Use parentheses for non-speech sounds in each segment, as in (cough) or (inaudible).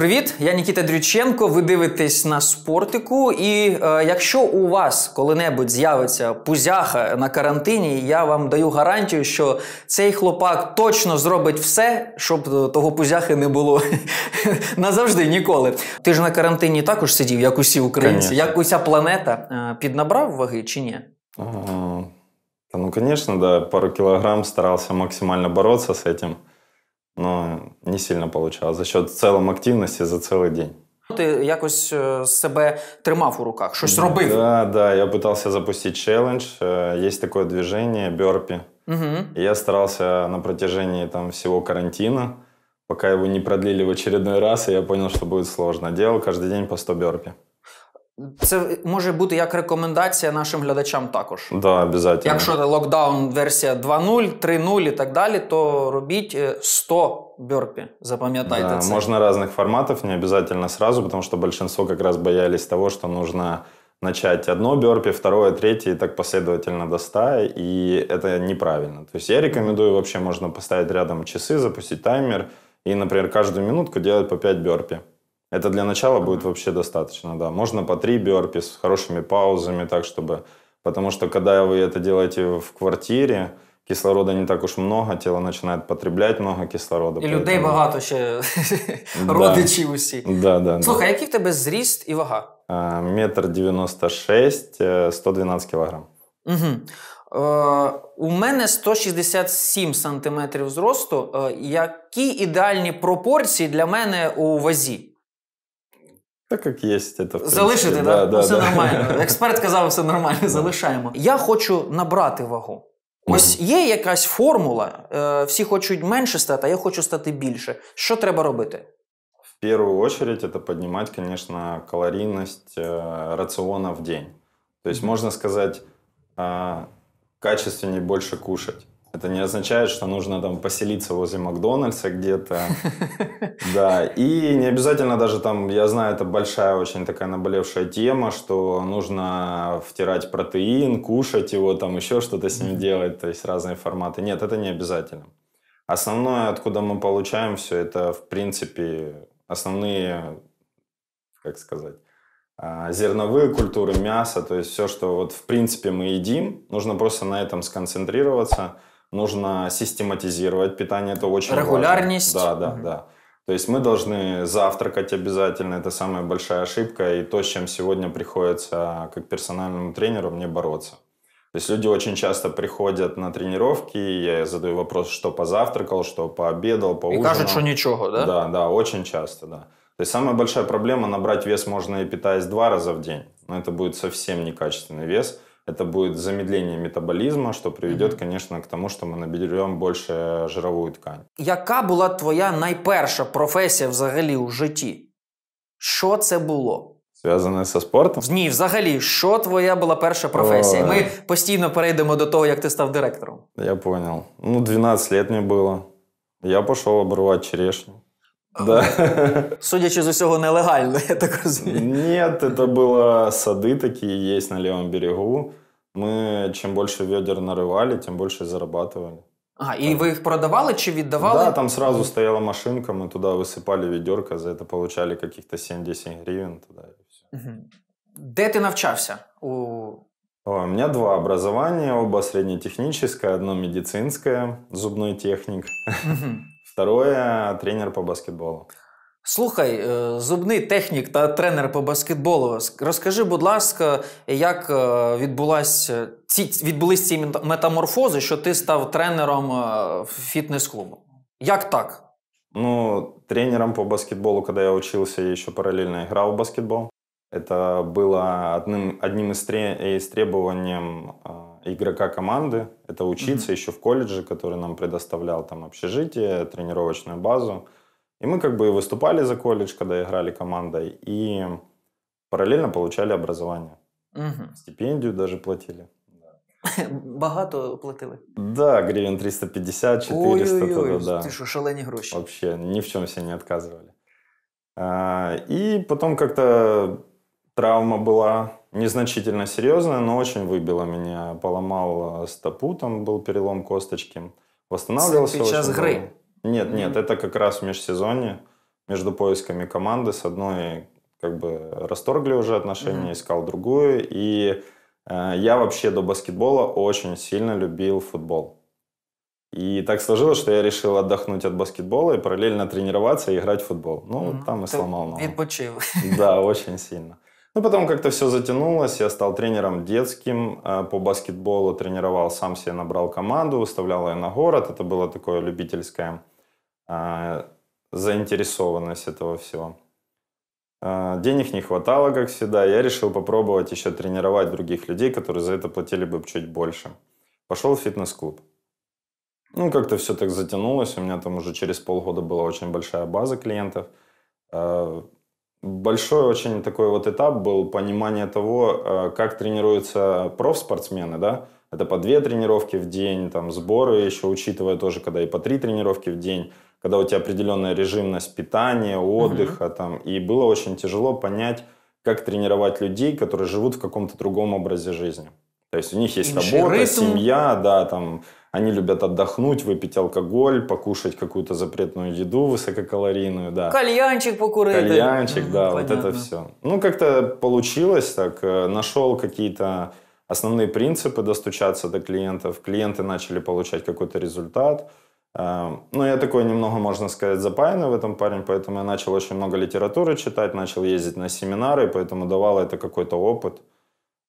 Привіт, я Нікіта Дрюченко. Ви дивитесь на спортику. І е, якщо у вас коли-небудь з'явиться пузяха на карантині, я вам даю гарантію, що цей хлопак точно зробить все, щоб е, того пузяхи не було (laughs) назавжди ніколи. Ти ж на карантині також сидів, як усі українці, як уся планета е, піднабрав ваги чи ні? Та ну, звісно, да. Пару кілограм старався максимально боротися з цим. но не сильно получалось за счет целом активності за цілий день. Ну, Ти якось э, себе тримав у руках, щось робив. Да, да, я пытался запустить челлендж. Э, есть такое движение бёрпи. Угу. И я старался на протяжении там всего карантина, пока его не продлили в очередной раз, и я понял, что будет сложно. Делал каждый день по 100 бёрпи. Це може бути як рекомендація нашим глядачам також. Да, обов'язково. Якщо це локдаун версія 2.0, 3.0 і так далі, то робіть 100 бёрпи, запам'ятайте да, це. Можно разных форматов, не обязательно сразу, потому что большинство как раз боялись того, что нужно начать одно бёрпи, второе, третье, и так последовательно до 100, и это неправильно. То есть я рекомендую вообще можно поставить рядом часы, запустить таймер, и, например, каждую минутку делать по 5 бёрпи. Это для начала будет вообще достаточно, да. Можно по три бёрпи с хорошими паузами, так чтобы... Потому что когда вы это делаете в квартире, Кислорода не так уж много, тело починає потреблять много кислорода. І поэтому... людей багато ще (laughs) (laughs) да. родичі усі. Да, да, Слухай, який в тебе зріст і вага? Метр дев'яносто шесть, 112 е, кілограм. Угу. у мене 167 сантиметрів зросту. Е, які ідеальні пропорції для мене у вазі? Так як є, це в залишити, так? Да, да, все да. нормально. (laughs) Експерт казав, все нормально, залишаємо. Я хочу набрати вагу. Ось є якась формула, е, всі хочуть менше стати, а я хочу стати більше. Що треба робити? В першу очередь це піднімати, звісно, калорійність е, раціону в день. Тобто, можна сказати, сказать, е, э, качественнее больше кушать. Это не означает, что нужно там поселиться возле Макдональдса где-то. (laughs) Да, и не обязательно даже там, я знаю, это большая очень такая наболевшая тема, что нужно втирать протеин, кушать его, там еще что-то с ним делать, то есть разные форматы. Нет, это не обязательно. Основное, откуда мы получаем все, это, в принципе, основные, как сказать, а, зерновые культуры, мясо, то есть все, что вот в принципе мы едим, нужно просто на этом сконцентрироваться – нужно систематизировать питание, это очень Регулярность. важно. Да, да, угу. да. То есть мы должны завтракать обязательно, это самая большая ошибка, и то, с чем сегодня приходится как персональному тренеру мне бороться. То есть люди очень часто приходят на тренировки, и я задаю вопрос, что позавтракал, что пообедал, поужинал. И кажут, что ничего, да? Да, да, очень часто, да. То есть самая большая проблема – набрать вес можно и питаясь два раза в день, но это будет совсем некачественный вес – Это будет замедление метаболізму, що приведет, конечно, к тому, що ми наберем більше жировую ткань. Яка була твоя найперша професія взагалі у житті? Що це було? Зв'язане зі спортом? Ні, взагалі, що твоя була перша професія? О... Ми постійно перейдемо до того, як ти став директором. Я зрозумів. Ну, 12 років мені було. Я пішов обрувати черешню. Да. (laughs) Судячи з усього, нелегально, я так розумію. Ні, це були сади такі, є на лівому берегу. Мы чем больше ведер нарывали, тем больше зарабатывали. А, и так. вы их продавали чи віддавали? Да, там сразу стояла машинка, мы туда высыпали ведерко, за это получали каких-то 7-10 гривен. Туда, и все. Угу. ты навчався? У... О, у меня два образования, оба среднетехническое, одно медицинское, зубной техник. (laughs) Второе – тренер по баскетболу. Слухай, е, зубний технік та тренер по баскетболу. Розкажи, будь ласка, як е, відбулася е, ці відбулись ці метаморфози, що ти став тренером фітнес-клубу? Як так? Ну, тренером по баскетболу, коли я учился, я еще параллельно играл в баскетбол. це було одним, одним із тре, из требований игрока команды. Это учиться mm-hmm. еще в коледжі, который нам предоставлял там общежитие, тренировочную базу. И мы как бы и выступали за колледж, когда играли командой, и параллельно получали образование. Угу. Стипендию даже платили. Багато платили? Да, гривен 350, 400. Ой-ой-ой, да. ты что, шалені гроші. Вообще, ни в чем себе не отказывали. А, и потом как-то травма была незначительно серьезная, но очень выбила меня. Поломал стопу, там был перелом косточки. Восстанавливался Це під час гри? Нет, нет, это как раз в межсезонье между поисками команды. С одной как бы расторгли уже отношения, искал другую. И э, я вообще до баскетбола очень сильно любил футбол. И так сложилось, что я решил отдохнуть от баскетбола и параллельно тренироваться и играть в футбол. Ну, mm-hmm. там и сломал ногу. Отпочил. Да, (laughs) очень сильно. Ну, потом как-то все затянулось, я стал тренером детским э, по баскетболу, тренировал сам себе, набрал команду, выставлял ее на город. Это было такое любительское э, заинтересованность этого всего. Э, денег не хватало, как всегда. Я решил попробовать еще тренировать других людей, которые за это платили бы чуть больше. Пошел в фитнес-клуб. Ну, как-то все так затянулось. У меня там уже через полгода была очень большая база клиентов. Большой очень такой вот этап был понимание того, э, как тренируются профспортсмены, да, это по две тренировки в день, там сборы еще учитывая тоже, когда и по три тренировки в день, когда у тебя определенная режимность питания, отдыха угу. там, и было очень тяжело понять, как тренировать людей, которые живут в каком-то другом образе жизни. То есть у них есть Инший работа, ритм. семья, да, там они любят отдохнуть, выпить алкоголь, покушать какую-то запретную еду высококалорийную, да. Кальянчик покурить. Кальянчик, да, ну, вот это все. Ну, как-то получилось так, э, нашел какие-то основные принципы достучаться до клиентов, клиенты начали получать какой-то результат. Э, ну, я такой немного, можно сказать, запаянный в этом парень, поэтому я начал очень много литературы читать, начал ездить на семинары, поэтому давал это какой-то опыт.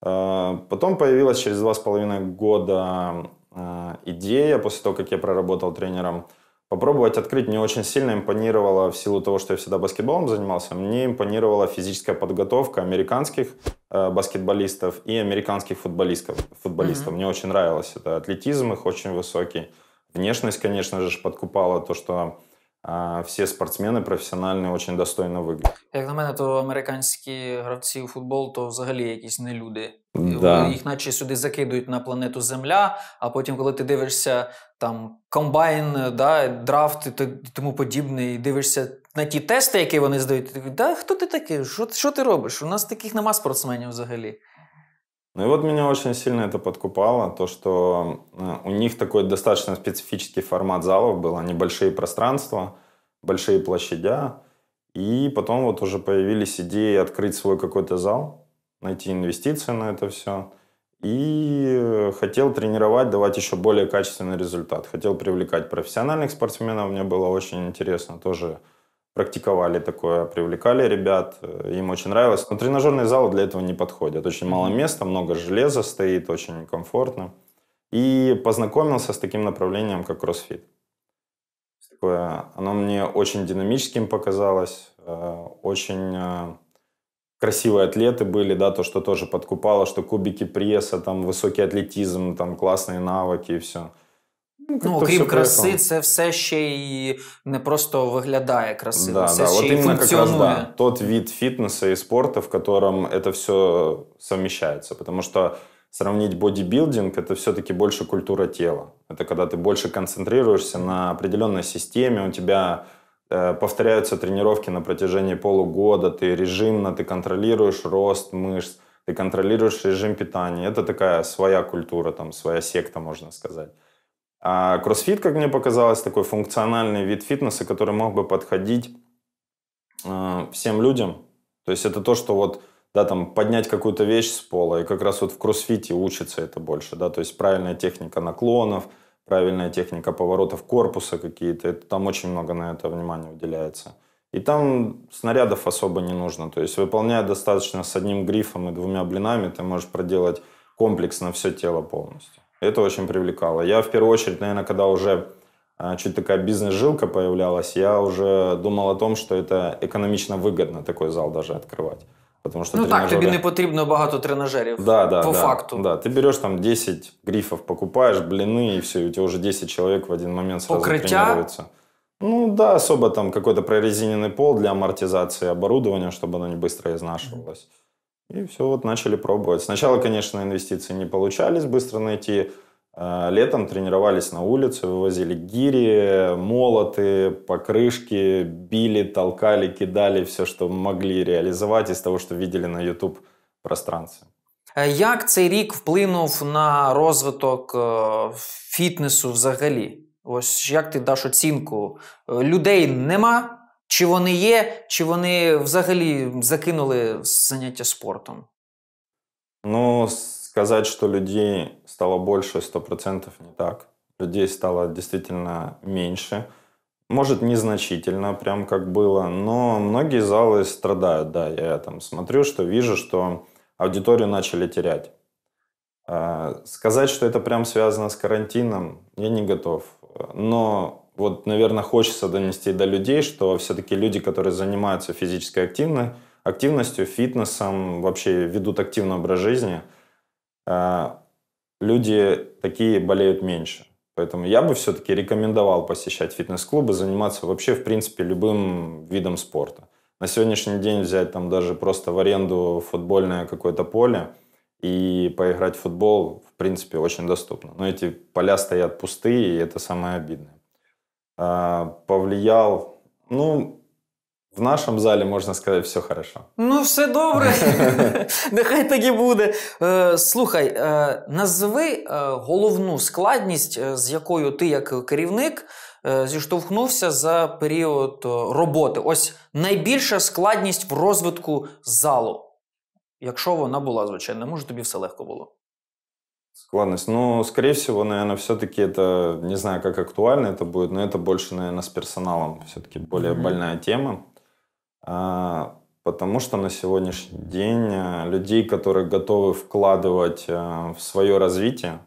Э, потом появилась через два с половиной года э, идея, после того, как я проработал тренером, попробовать открыть. Мне очень сильно импонировало, в силу того, что я всегда баскетболом занимался, мне импонировала физическая подготовка американских э, баскетболистов и американских футболистов. футболистов. Mm-hmm. Мне очень нравилось это. Атлетизм их очень высокий. Внешность, конечно же, подкупала то, что всі спортсмени професіональні очень достойно виглядають. Як на мене, то американські гравці у футбол то взагалі якісь не люди. Да. Їх наче сюди закидують на планету Земля, а потім, коли ти дивишся там комбайн, да, драфт і тому подібне, і дивишся на ті тести, які вони здають, ти да, хто ти такий? Що що ти робиш? У нас таких нема спортсменів взагалі. Ну и вот меня очень сильно это подкупало, то, что э, у них такой достаточно специфический формат залов был, они большие пространства, большие площадя, и потом вот уже появились идеи открыть свой какой-то зал, найти инвестиции на это все, и хотел тренировать, давать еще более качественный результат. Хотел привлекать профессиональных спортсменов, мне было очень интересно тоже практиковали такое, привлекали ребят, э, им очень нравилось. Но тренажерные залы для этого не подходят. Очень мало места, много железа стоит, очень комфортно. И познакомился с таким направлением, как кроссфит. Такое, оно мне очень динамическим показалось, э, очень э, красивые атлеты были, да, то, что тоже подкупало, что кубики пресса, там высокий атлетизм, там классные навыки и все. Ну, ну окрім краси, це все ще і не просто виглядає красиво, да, все да. ще вот і функционує. Да, тот вид фитнеса и спорта, в котором это все совмещается. Потому что сравнить бодибилдинг – это все-таки больше культура тела. Это когда ты больше концентрируешься на определенной системе, у тебя повторяются тренировки на протяжении полугода, ты режимно, ты контролируешь рост мышц, ты контролируешь режим питания. Это такая своя культура, там, своя секта, можно сказать. А кроссфит, как мне показалось, такой функциональный вид фитнеса, который мог бы подходить э, всем людям. То есть это то, что вот, да, там поднять какую-то вещь с пола, и как раз вот в кроссфите учится это больше, да, то есть правильная техника наклонов, правильная техника поворотов корпуса какие-то, это, там очень много на это внимания уделяется. И там снарядов особо не нужно, то есть выполняя достаточно с одним грифом и двумя блинами, ты можешь проделать комплексно все тело полностью. Это очень привлекало. Я в первую очередь, наверное, когда уже а, чуть такая бизнес-жилка появлялась, я уже думал о том, что это экономично выгодно такой зал даже открывать. Потому что ну тренажеры... так, тебе не потребно много тренажеров да, да, по да, факту. Да, ты берешь там 10 грифов, покупаешь, блины и все, и у тебя уже 10 человек в один момент сразу Покриття? тренируется. Ну да, особо там какой-то прорезиненный пол для амортизации оборудования, чтобы оно не быстро изнашивалось. И все вот начали пробовать. Сначала, конечно, инвестиции не получались быстро найти. А, летом тренировались на улице, вывозили гири, молоты, покрышки, били, толкали, кидали все, что могли реализовать из того, что видели на YouTube пространстве. Э, як цей рік вплинув на розвиток фітнесу взагалі? Ось як ти даш оцінку? Людей нема, Чи вони є, чи вони взагалі закинули заняття спортом? Ну, сказать, что людей стало больше, 100% не так. Людей стало действительно меньше. Может, незначительно, прям как было, но многие залы страдают, да. Я там смотрю, что вижу, что аудиторию начали терять. А, сказать, что это прям связано с карантином, я не готов. Но вот, наверное, хочется донести до людей, что все-таки люди, которые занимаются физической активностью, активностью, фитнесом, вообще ведут активный образ жизни, э, люди такие болеют меньше. Поэтому я бы все-таки рекомендовал посещать фитнес-клубы, заниматься вообще, в принципе, любым видом спорта. На сегодняшний день взять там даже просто в аренду футбольное какое-то поле и поиграть в футбол, в принципе, очень доступно. Но эти поля стоят пустые, и это самое обидное. повлиял, ну, в нашому залі можна сказати, все хорошо. Ну, все добре. (laughs) Нехай так і буде. Е, слухай, е, назви е, головну складність, е, з якою ти, як керівник, зіштовхнувся за період роботи. Ось найбільша складність в розвитку залу. Якщо вона була, звичайно, може тобі все легко було. Склонность. Ну, скорее всего, наверное, все-таки это, не знаю, как актуально это будет, но это больше, наверное, с персоналом. Все-таки более mm-hmm. больная тема. А, потому что на сегодняшний день э, людей, которые готовы вкладывать а, в свое развитие,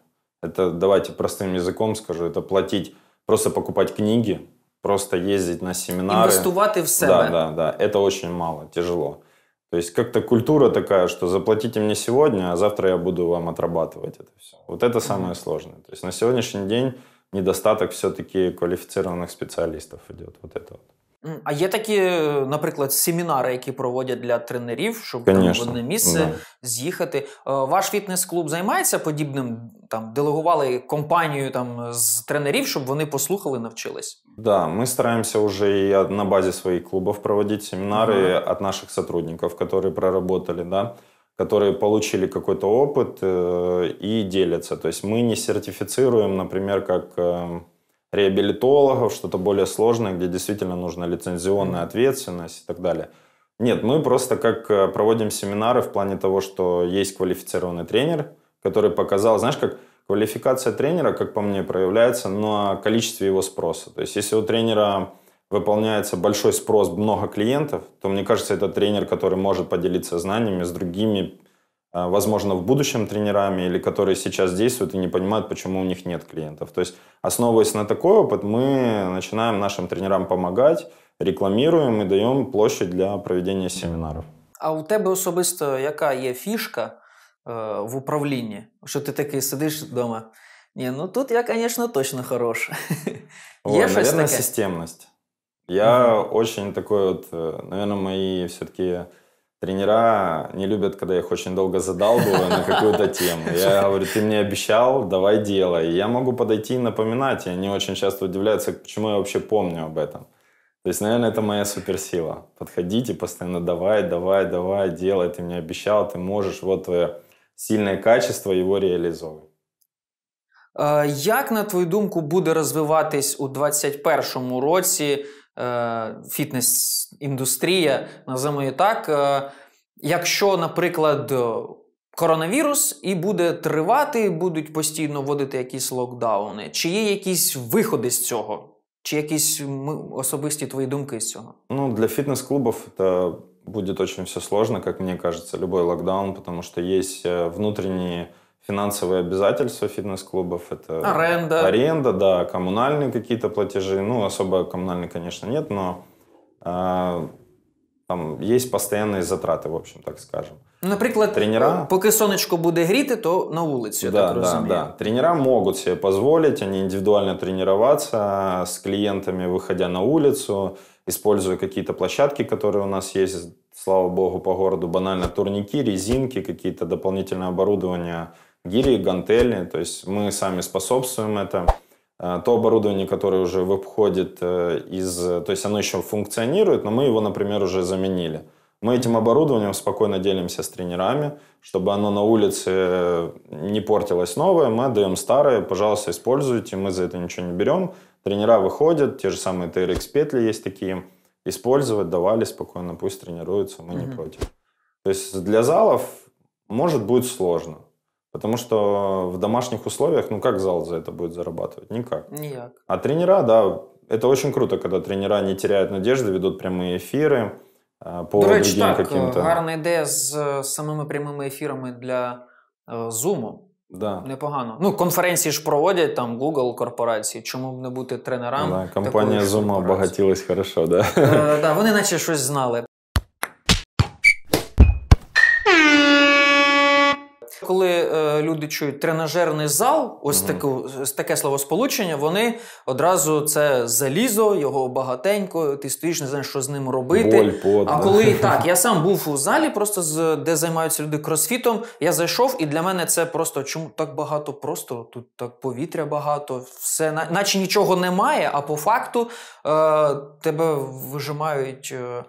это, давайте простым языком скажу, это платить, просто покупать книги, просто ездить на семинары. Инвестувати в себе. Да, да, да. Это очень мало, тяжело. То есть как-то культура такая, что заплатите мне сегодня, а завтра я буду вам отрабатывать это все. Вот это самое сложное. То есть на сегодняшний день недостаток все-таки квалифицированных специалистов идет. Вот это вот. А є такі, е, наприклад, семінари, які проводять для тренерів, щоб в одне місце да. з'їхати. Е, ваш фітнес-клуб займається подібним, там делегували компанію там з тренерів, щоб вони послухали, навчились. Да, ми стараємося вже і на базі своїх клубів проводити семінари від hmm от наших сотрудників, які проработали, да, которые получили какой-то опыт э, е, и делятся. То есть мы не сертифицируем, например, как реабилитологов, что-то более сложное, где действительно нужна лицензионная ответственность и так далее. Нет, мы просто как э, проводим семинары в плане того, что есть квалифицированный тренер, который показал, знаешь, как квалификация тренера, как по мне, проявляется на количестве его спроса. То есть, если у тренера выполняется большой спрос, много клиентов, то, мне кажется, это тренер, который может поделиться знаниями с другими Э, возможно, в будущем тренерами или которые сейчас действуют и не понимают, почему у них нет клиентов. То есть, основываясь на такой опыт, мы начинаем нашим тренерам помогать, рекламируем и даем площадь для проведения семинаров А у тебя особисто какая є фішка в управлении что ты такой сидишь дома не ну тут я, конечно точно хороша. (laughs) наверное системность Я очень такой, вот, э, наверное, мои все-таки Тренера не любят, когда я их очень долго задалбываю на какую-то тему. Я говорю, ты мне обещал, давай делай. И я могу подойти и напоминать, и они очень часто удивляются, почему я вообще помню об этом. То есть, наверное, это моя суперсила. Подходите постоянно, давай, давай, давай, делай, ты мне обещал, ты можешь, вот твое сильне качество, его реалізовуй. А, як на твою думку буде розвиватись у 2021 році Е, фітнес-індустрія, називаємо її так. Е, якщо, наприклад, коронавірус і буде тривати, будуть постійно вводити якісь локдауни, чи є якісь виходи з цього? Чи якісь особисті твої думки з цього? Ну, для фітнес клубов это будет очень все сложно, как мне кажется, любой локдаун, потому что есть э, внутренние финансовые обязательства фитнес-клубов, это аренда, аренда да, коммунальные какие-то платежи. Ну, особо коммунальные, конечно, нет, но э, там есть постоянные затраты в общем, так скажем. Наприклад, тренера, поки сонечко буде гріти, то на улицу, я да, так да, розумію. Да. Тренера могут себе позволить, они индивидуально тренироваться с клиентами, выходя на улицу, используя какие-то площадки, которые у нас есть, слава богу, по городу, банально турники, резинки, какие-то дополнительные оборудования – гири, гантели, то есть мы сами способствуем это. А, то оборудование, которое уже выходит э, из... То есть оно еще функционирует, но мы его, например, уже заменили. Мы этим оборудованием спокойно делимся с тренерами, чтобы оно на улице э, не портилось новое. Мы отдаем старое, пожалуйста, используйте, мы за это ничего не берем. Тренера выходят, те же самые TRX-петли есть такие. Использовать давали спокойно, пусть тренируются, мы mm-hmm. не против. То есть для залов, может, быть сложно. Потому что в домашних условиях, ну как зал за это будет зарабатывать? Никак. Никак. А тренера, да, это очень круто, когда тренера не теряют надежды, ведут прямые эфиры а, по До речі, другим э, каким-то. гарна ідея с самыми прямыми эфирами для Zoom. Да. Непогано. Ну, конференции ж проводят там Google корпорации, Чому б не бути тренерам? Да, компания Zoom обогатилась хорошо, да? Е, да, вони наче щось знали. коли е, люди чують тренажерний зал, ось mm-hmm. ось таке словосполучення, вони одразу це залізо, його багатенько, ти стоїш, не знаєш, що з ним робити. Боль, пот, а коли так, я сам був у залі, просто з де займаються люди кросфітом. Я зайшов, і для мене це просто чому так багато просто тут так повітря багато, все наче нічого немає. А по факту е, тебе вижимають е,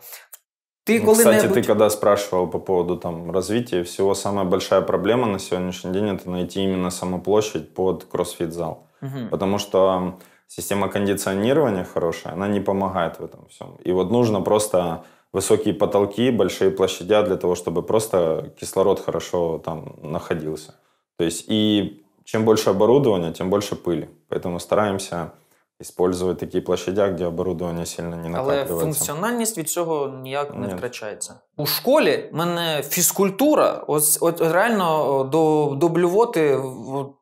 Ты ну, Кстати, ты когда спрашивал по поводу там развития всего, самая большая проблема на сегодняшний день это найти именно саму площадь под кроссфит-зал. Угу. Потому что система кондиционирования хорошая, она не помогает в этом всем. И вот нужно просто высокие потолки, большие площадя для того, чтобы просто кислород хорошо там находился. То есть и чем больше оборудования, тем больше пыли. Поэтому стараемся использовать такі площадя, де оборудовання сильно не накапливается. Але функціональність від цього ніяк не Ні. втрачається. У школі мене фізкультура, ось, от реально до, до блювоти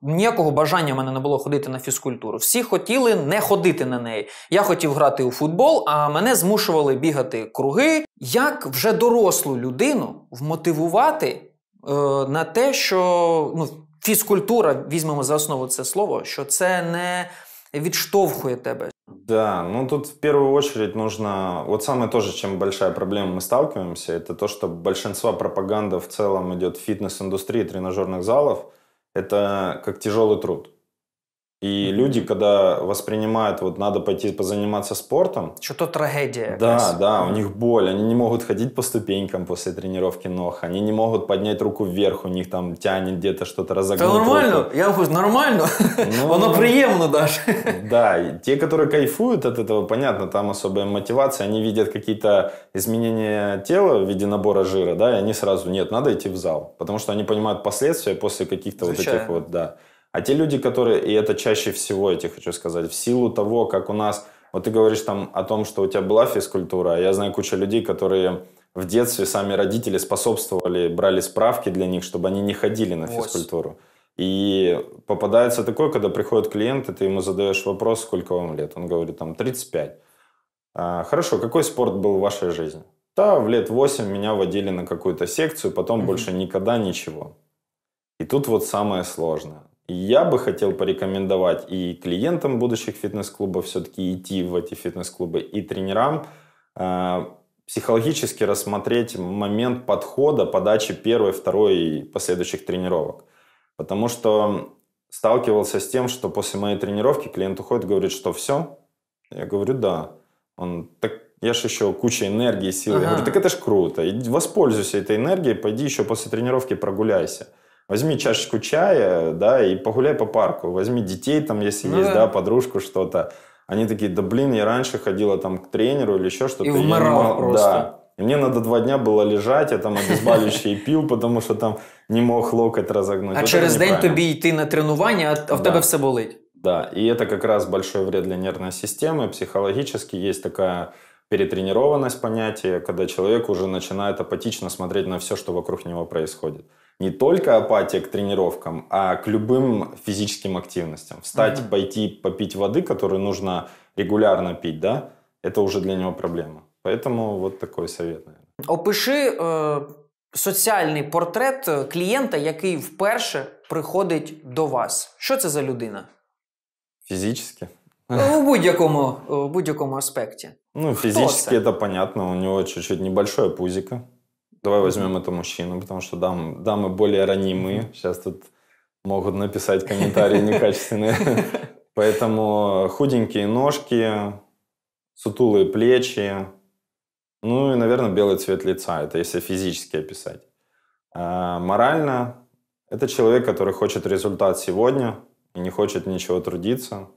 ніякого бажання в мене не було ходити на фізкультуру. Всі хотіли не ходити на неї. Я хотів грати у футбол, а мене змушували бігати круги. Як вже дорослу людину вмотивувати е, на те, що ну, фізкультура, візьмемо за основу це слово, що це не відштовхує тебе. Да, ну тут в первую очередь нужно... Вот самое тоже, чем большая проблема мы сталкиваемся, это то, что большинство пропаганды в целом идет в фитнес-индустрии тренажерных залов. Это как тяжелый труд. И люди, когда воспринимают, вот надо пойти позаниматься спортом... Что-то трагедия. Да, раз. да, у них боль. Они не могут ходить по ступенькам после тренировки ног. Они не могут поднять руку вверх. У них там тянет где-то что-то разогнуть. Это нормально. Руку. Я говорю, нормально. Ну, Оно приемно даже. Да, и те, которые кайфуют от этого, понятно, там особая мотивация. Они видят какие-то изменения тела в виде набора жира, да, и они сразу, нет, надо идти в зал. Потому что они понимают последствия после каких-то вот этих вот, да. А те люди, которые, и это чаще всего, я тебе хочу сказать, в силу того, как у нас, вот ты говоришь там о том, что у тебя была физкультура, а я знаю кучу людей, которые в детстве сами родители способствовали, брали справки для них, чтобы они не ходили на физкультуру. И попадается такое, когда приходит клиент, и ты ему задаешь вопрос, сколько вам лет. Он говорит, там, 35. А, хорошо, какой спорт был в вашей жизни? Да, в лет 8 меня водили на какую-то секцию, потом mm-hmm. больше никогда ничего. И тут вот самое сложное. Я бы хотел порекомендовать и клиентам будущих фитнес-клубов все-таки идти в эти фитнес-клубы, и тренерам а, психологически рассмотреть момент подхода, подачи первой, второй и последующих тренировок. Потому что сталкивался с тем, что после моей тренировки клиент уходит и говорит, что все. Я говорю, да. Он, так я же еще куча энергии, силы. Ага. Я говорю, так это ж круто. И воспользуйся этой энергией, пойди еще после тренировки прогуляйся. Возьми чашечку чая, да, и погуляй по парку. Возьми детей там, если ну, есть, да, подружку что-то. Они такие, да блин, я раньше ходила там к тренеру или еще что-то. И вмирала просто. Да. И мне надо два дня было лежать, я там обезболивающий пил, потому что там не мог локоть разогнуть. А вот через день тобі йти на тренування, а в да. тебе все болить. Да, и это как раз большой вред для нервной системы. Психологически есть такая перетренированность понятия, когда человек уже начинает апатично смотреть на все, что вокруг него происходит не только апатия к тренировкам, а к любым физическим активностям. Встать, угу. пойти попить воды, которую нужно регулярно пить, да, это уже для него проблема. Поэтому вот такой совет, наверное. Опиши е, э, соціальний портрет э, клієнта, який вперше приходить до вас. Що це за людина? Физически. У будь-якому, в будь-якому аспекті. Ну, физически это понятно. У него чуть-чуть небольшое пузико. Давай возьмем это мужчину, потому что дам, дамы более ранимые. Сейчас тут могут написать комментарии некачественные. (laughs) Поэтому худенькие ножки, сутулые плечи, ну и, наверное, белый цвет лица. Это если физически описать. А морально это человек, который хочет результат сегодня и не хочет ничего трудиться.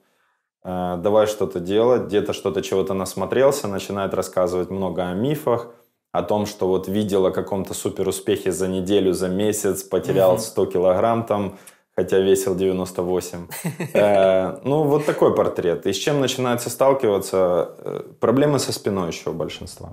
А давай что-то делать, где-то что-то чего-то насмотрелся, начинает рассказывать много о мифах – о том, что вот видела каком-то супер успехе за неделю, за месяц, потерял угу. 100 килограмм там, хотя весил 98. (laughs) Э, ну, вот такой портрет. И с чем начинается сталкиваться? Э, проблемы со спиной еще у большинства.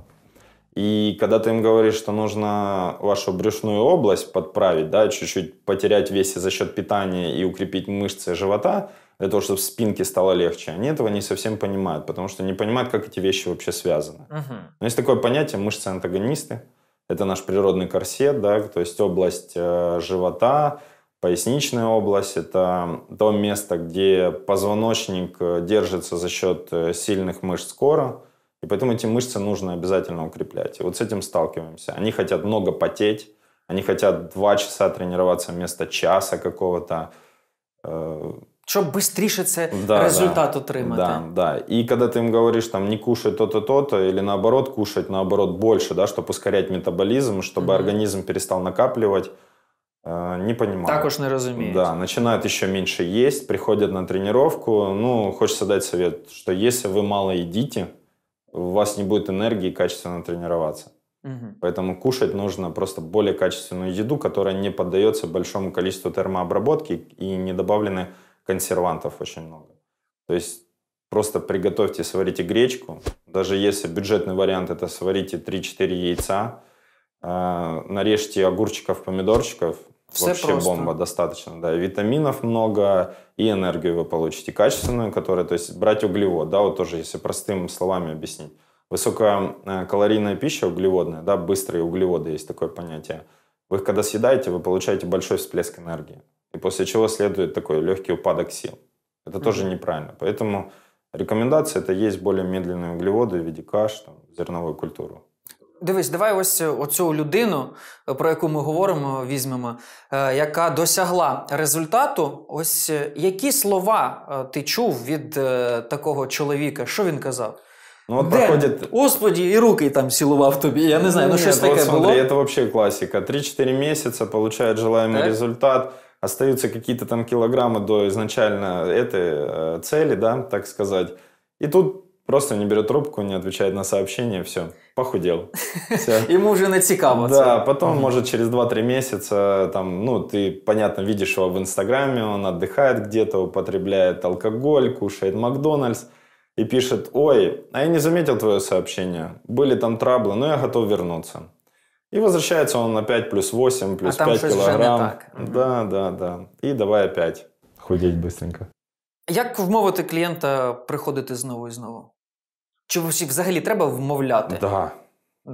И когда ты им говоришь, что нужно вашу брюшную область подправить, да, чуть-чуть потерять весе за счет питания и укрепить мышцы живота – для того, чтобы спинке стало легче. Они этого не совсем понимают, потому что не понимают, как эти вещи вообще связаны. Угу. Но есть такое понятие мышцы-антагонисты. Это наш природный корсет, да, то есть область э, живота, поясничная область. Это то место, где позвоночник э, держится за счет э, сильных мышц кора. И поэтому эти мышцы нужно обязательно укреплять. И вот с этим сталкиваемся. Они хотят много потеть, они хотят два часа тренироваться вместо часа какого-то. Э, щоб швидше це да, результат да, отримати. Да, да. И когда ты им говоришь, там, не кушать то-то, то-то, или наоборот, кушать, наоборот, больше, да, чтобы ускорять метаболизм, чтобы mm-hmm. организм перестал накапливать, э, не понимаю. Так уж не разумеют. Да, начинают еще меньше есть, приходят на тренировку. Ну, хочется дать совет, что если вы мало едите, у вас не будет энергии качественно тренироваться. Угу. Поэтому кушать нужно просто более качественную еду, которая не поддается большому количеству термообработки и не добавлены консервантов очень много. То есть просто приготовьте, сварите гречку. Даже если бюджетный вариант это сварите 3-4 яйца, э, нарежьте огурчиков, помидорчиков. Все Вообще просто. бомба достаточно, да. Витаминов много, и энергию вы получите качественную, которая, то есть брать углевод, да, вот тоже, если простым словами объяснить. Высококалорийная пища углеводная, да, быстрые углеводы есть такое понятие. Вы их когда съедаете, вы получаете большой всплеск энергии. и после чего следует такой легкий упадок сил. Это mm тоже неправильно. Поэтому рекомендация – это есть более медленные углеводи в виде каш, там, зернової культури. Дивись, давай ось оцю людину, про яку ми говоримо, візьмемо, е, яка досягла результату. Ось е, які слова е, ти чув від такого чоловіка? Що він казав? Ну, от Де? проходит... Господи, і руки там силував тобі, я не знаю, ну, ну щось таке вот, смотри, було. это вообще классика. 3-4 месяца, получает желаемый так? результат. остаются какие-то там килограммы до изначально этой э, цели, да, так сказать. И тут просто не берет трубку, не отвечает на сообщение, все, похудел. (laughs) Все. Ему уже не Да, потом, может, через 2-3 месяца, там, ну, ты, понятно, видишь его в Инстаграме, он отдыхает где-то, употребляет алкоголь, кушает Макдональдс и пишет, ой, а я не заметил твое сообщение, были там траблы, но я готов вернуться. И возвращается он опять плюс 8, а плюс а 5 килограмм. Да, да, да. И давай опять худеть быстренько. Як вмовити клієнта приходити знову і знову? Чи взагалі треба вмовляти? Да. Да?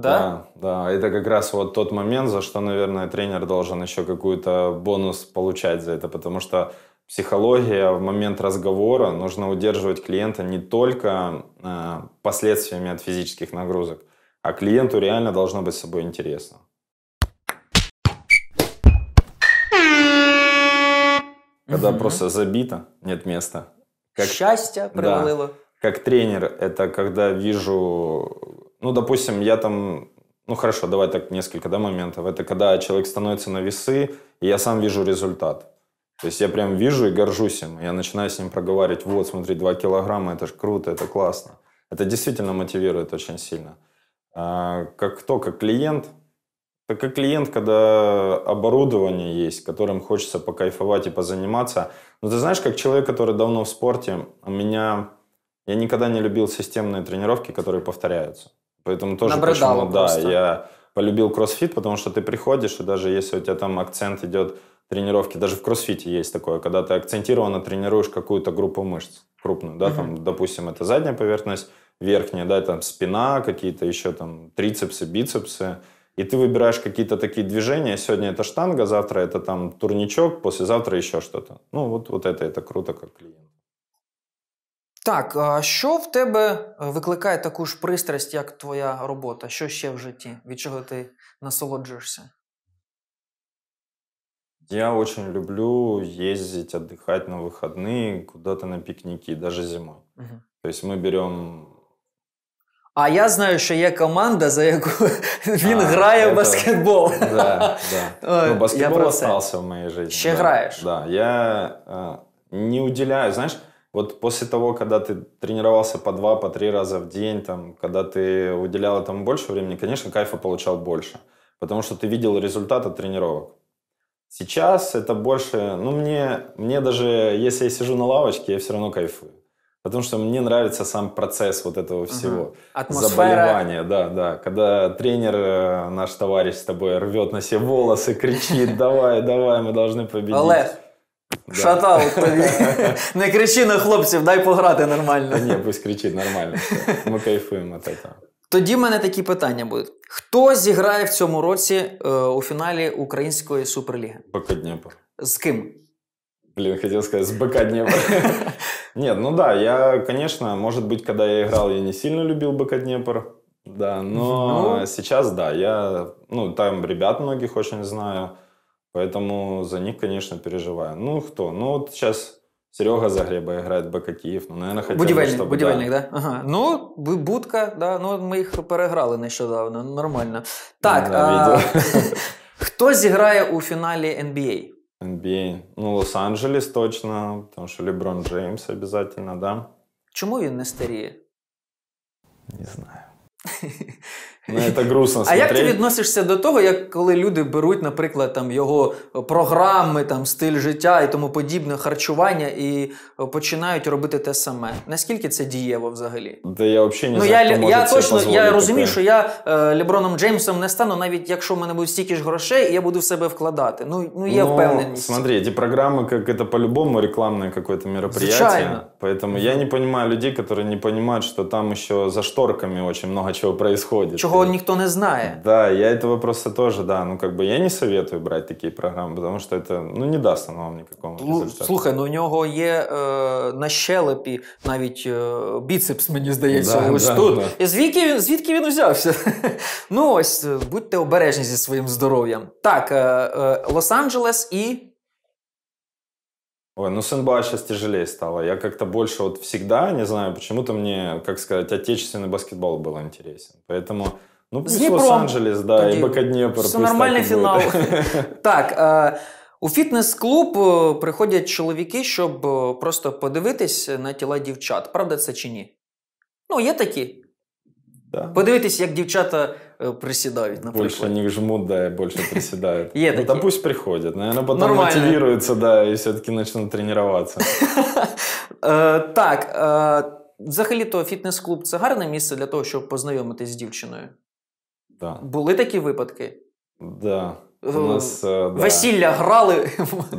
да, да. А это как раз вот тот момент, за что, наверное, тренер должен еще какую-то бонус получать за это, потому что психология в момент разговора нужно удерживать клиента не только э, последствиями от физических нагрузок, а клиенту реально должно быть с собой интересно. Когда угу. просто забито, нет места. Как, Счастье привалило. Да, как тренер, это когда вижу, ну, допустим, я там, ну, хорошо, давай так несколько да, моментов. Это когда человек становится на весы, и я сам вижу результат. То есть я прям вижу и горжусь им. Я начинаю с ним проговаривать, вот, смотри, 2 килограмма, это же круто, это классно. Это действительно мотивирует очень сильно. А как кто, как клиент? Так как клиент, когда оборудование есть, которым хочется покайфовать и позаниматься. Но ну, ты знаешь, как человек, который давно в спорте, у меня... Я никогда не любил системные тренировки, которые повторяются. Поэтому тоже Набродало почему, просто. да, я полюбил кроссфит, потому что ты приходишь, и даже если у тебя там акцент идет тренировки, даже в кроссфите есть такое, когда ты акцентированно тренируешь какую-то группу мышц крупную, да, угу. там, допустим, это задняя поверхность, верхняя, да, там спина, какие-то еще там трицепсы, бицепсы. И ты выбираешь какие-то такие движения. Сегодня это штанга, завтра это там турничок, послезавтра еще что-то. Ну, вот, вот это, это круто как клиент. Так, а що в тебе викликає таку ж пристрасть, як твоя робота? Що ще в житті? Від чого ти насолоджуєшся? Я очень люблю ездить, отдыхать на выходные, куда-то на пикники, даже зимой. Угу. То есть мы берем а я знаю, що є команда, за яку (laughs) він а, грає в баскетбол. (laughs) Да, да. Ну, баскетбол остался в моей жизни. Ще да, граєш? Да. Я э, не уделяю, знаешь, вот после того, когда ты тренировался по два, по три раза в день, там, когда ты уделял там больше времени, конечно, кайфа получал больше, потому что ты видел результат от тренировок. Сейчас это больше, ну мне, мне даже, если я сижу на лавочке, я все равно кайфую. Потому что мне нравится сам процесс вот этого всего. Угу. Заболевания, да, да. Когда тренер, э, наш товарищ с тобой рвет на себе волосы, кричит, давай, давай, мы должны победить. Олег, да. шатал Не кричи на хлопців, дай пограти нормально. Ні, пусть кричить нормально. Ми кайфуємо від цього. Тоді в мене такі питання будуть. Хто зіграє в цьому році е, у фіналі Української суперліги? Поки Дніпро. З ким? Блин, хотел сказать, с быка Днепра. (laughs) Нет, ну да, я, конечно, может быть, когда я играл, я не сильно любил быка Днепр. Да, но ну? сейчас, да, я, ну, там ребят многих очень знаю, поэтому за них, конечно, переживаю. Ну, кто? Ну, вот сейчас Серега Загреба играет БК Київ, ну, наверное, хотя бы щоб... Будівельник, да. Ага. Ну, будка, да, ну, ми їх переграли нещодавно, нормально. Так, ну, да, а... (laughs) хто зіграє у фіналі NBA? NBA. А. Ну, Лос-Анджелес точно, потому что Леброн Джеймс обязательно, да. Чому він не старіє? Не знаю. (laughs) це ну, грустно смотреть. А як ти відносишся до того, як коли люди беруть, наприклад, там його програми, там стиль життя і тому подібне харчування і починають робити те саме? Наскільки це дієво взагалі? Ну, та я взагалі не ну, знаю, я, я, може я точно я розумію, таке. що я е, Леброном Джеймсом не стану, навіть якщо в мене буде стільки ж грошей, я буду в себе вкладати. Ну ну є ну, впевненість. Смотри, ці програми, як це по-любому рекламне якесь мероприятие. Поэтому mm-hmm. я не розумію людей, які не розуміють, що там ще за шторками дуже багато чого відбувається. Чого этого никто не знает. Да, я этого просто тоже, да, ну как бы я не советую брать такие программы, потому что это, ну не даст оно вам никакого. Ну, результату. Слухай, ну у него есть е, э, на щелепі навіть е, біцепс, мені здається, да, ось да, тут. Да. І звідки, він- звідки він взявся? (laughs) ну ось, будьте обережні зі своїм здоров'ям. Так, е, е, Лос-Анджелес і Ой, ну с сейчас тяжелее стало. Я как-то больше вот всегда, не знаю, почему-то мне, как сказать, отечественный баскетбол был интересен. Поэтому Ну, плюс Лос-Анджелес, да, і БК Це нормальний фінал. (laughs) Так. Е, у фітнес-клуб е, приходять чоловіки, щоб е, просто подивитись на тіла дівчат. Правда це чи ні? Ну, є такі. Да. Подивитись, як дівчата присідають, наприклад. Больше них жмут, да, и больше присідают. (laughs) Є ну, такі. Та пусть приходять. Наверное, ну, потім Нормально. мотивируются, да, і все-таки почнуть тренуватися. (laughs) Так. Взагалі-то фітнес-клуб це гарне місце для того, щоб познайомитись з дівчиною. Да. Були такі випадки? Да. У е, нас, е, да. грали.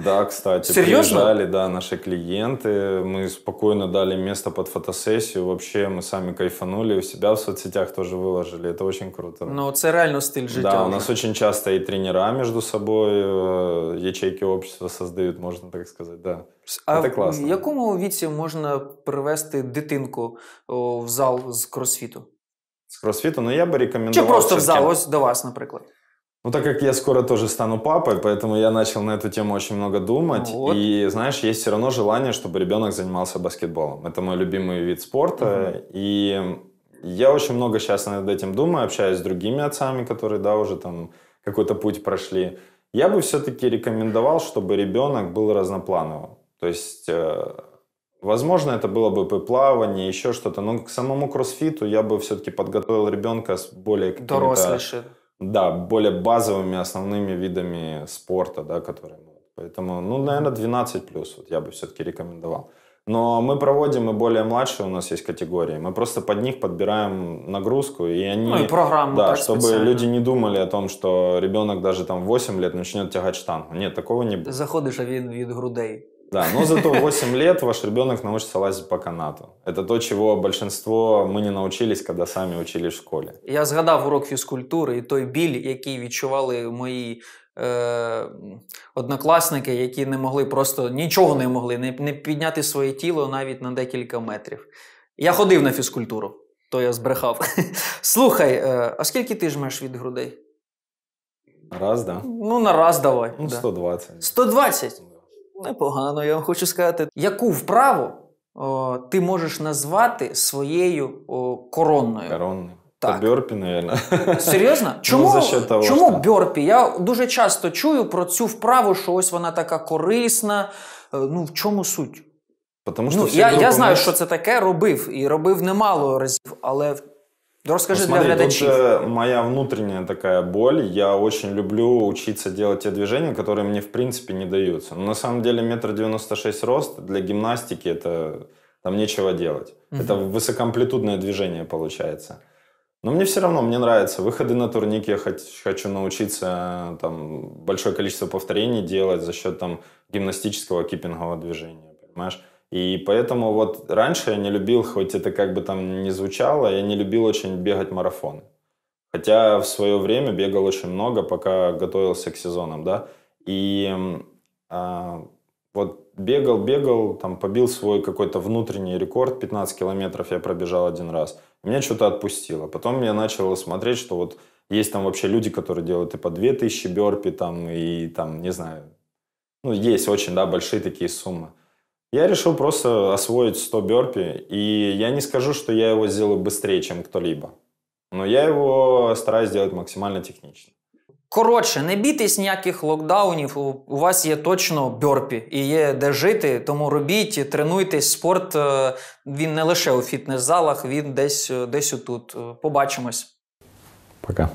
Да, кстати, Серьезно? приезжали, да, наши клиенты. Мы спокойно дали место під фотосесію. Вообще мы сами кайфанули, у себя в соцсетях тоже выложили. Это очень круто. Ну, це реально стиль життя. Да, у нас очень часто і тренера між собою, е, ячейки общества создають, можно так сказать, да. А Це класно. в якому віці можна привести дитинку в зал з кросфіту? кроссфита, но я бы рекомендовал... Чи просто в зал, ось до вас, наприклад. Ну, так как я скоро тоже стану папой, поэтому я начал на эту тему очень много думать. Ну вот. И, знаешь, есть все равно желание, чтобы ребенок занимался баскетболом. Это мой любимый вид спорта. Угу. И я очень много сейчас над этим думаю, общаюсь с другими отцами, которые, да, уже там какой-то путь прошли. Я бы все-таки рекомендовал, чтобы ребенок был разноплановым. То есть э, Возможно, это было бы плавание, еще что-то. Но к самому кроссфиту я бы все-таки подготовил ребенка с более дорослейшим. Да, более базовыми основными видами спорта, да, которые Поэтому, ну, наверное, 12 плюс вот я бы все-таки рекомендовал. Но мы проводим и более младшие у нас есть категории. Мы просто под них подбираем нагрузку, и они... Ну и программу. Да, чтобы специально. люди не думали о том, что ребенок даже там 8 лет начнет тягать штангу. Нет, такого не будет. Заходишь, а він від грудей Да, но зато 8 лет ваш ребенок научится лазить по канату. Это то, чего большинство ми не навчились, коли самі учились в школі. Я згадав урок фізкультури і той біль, який відчували мої е, однокласники, які не могли просто нічого не могли, не, не підняти своє тіло навіть на декілька метрів. Я ходив на фізкультуру, то я збрехав. (laughs) Слухай, е, а скільки ти жмеш від грудей? Раз, да? Ну, на раз давай. Ну, да. 120. 120? Непогано, я вам хочу сказати, яку вправу о, ти можеш назвати своєю о, коронною? Коронною. Так. Та бьорпі, мабуть. Серйозно? (laughs) Ну, чому ну, того, чому що... бьорпі? Я дуже часто чую про цю вправу, що ось вона така корисна. Е, ну, в чому суть? Потому ну, що ну, Я я знаю, що це таке, робив і робив немало разів, але Ну, расскажи ну, смотри, для Тут моя внутренняя такая боль. Я очень люблю учиться делать те движения, которые мне в принципе не даются. Но на самом деле метр девяносто шесть рост для гимнастики это там нечего делать. Угу. Это высокоамплитудное движение получается. Но мне все равно, мне нравится. Выходы на турники я хочу научиться там большое количество повторений делать за счет там гимнастического киппингового движения, понимаешь? И поэтому вот раньше я не любил, хоть это как бы там не звучало, я не любил очень бегать марафоны. Хотя в свое время бегал очень много, пока готовился к сезонам, да. И а, вот бегал, бегал, там побил свой какой-то внутренний рекорд, 15 километров я пробежал один раз. Меня что-то отпустило. Потом я начал смотреть, что вот есть там вообще люди, которые делают и по 2000 бёрпи, там, и там, не знаю. Ну, есть очень, да, большие такие суммы. Я решил просто освоить 100 бёрпи, и я не скажу, что я его сделаю быстрее, чем кто-либо. Но я его стараюсь делать максимально технично. Коротше, не бійтесь ніяких локдаунів. У вас є точно бьорпі і є де жити. Тому робіть, тренуйтесь. Спорт е, він не лише у фітнес-залах, він десь е, десь отут. Е, побачимось. Пока.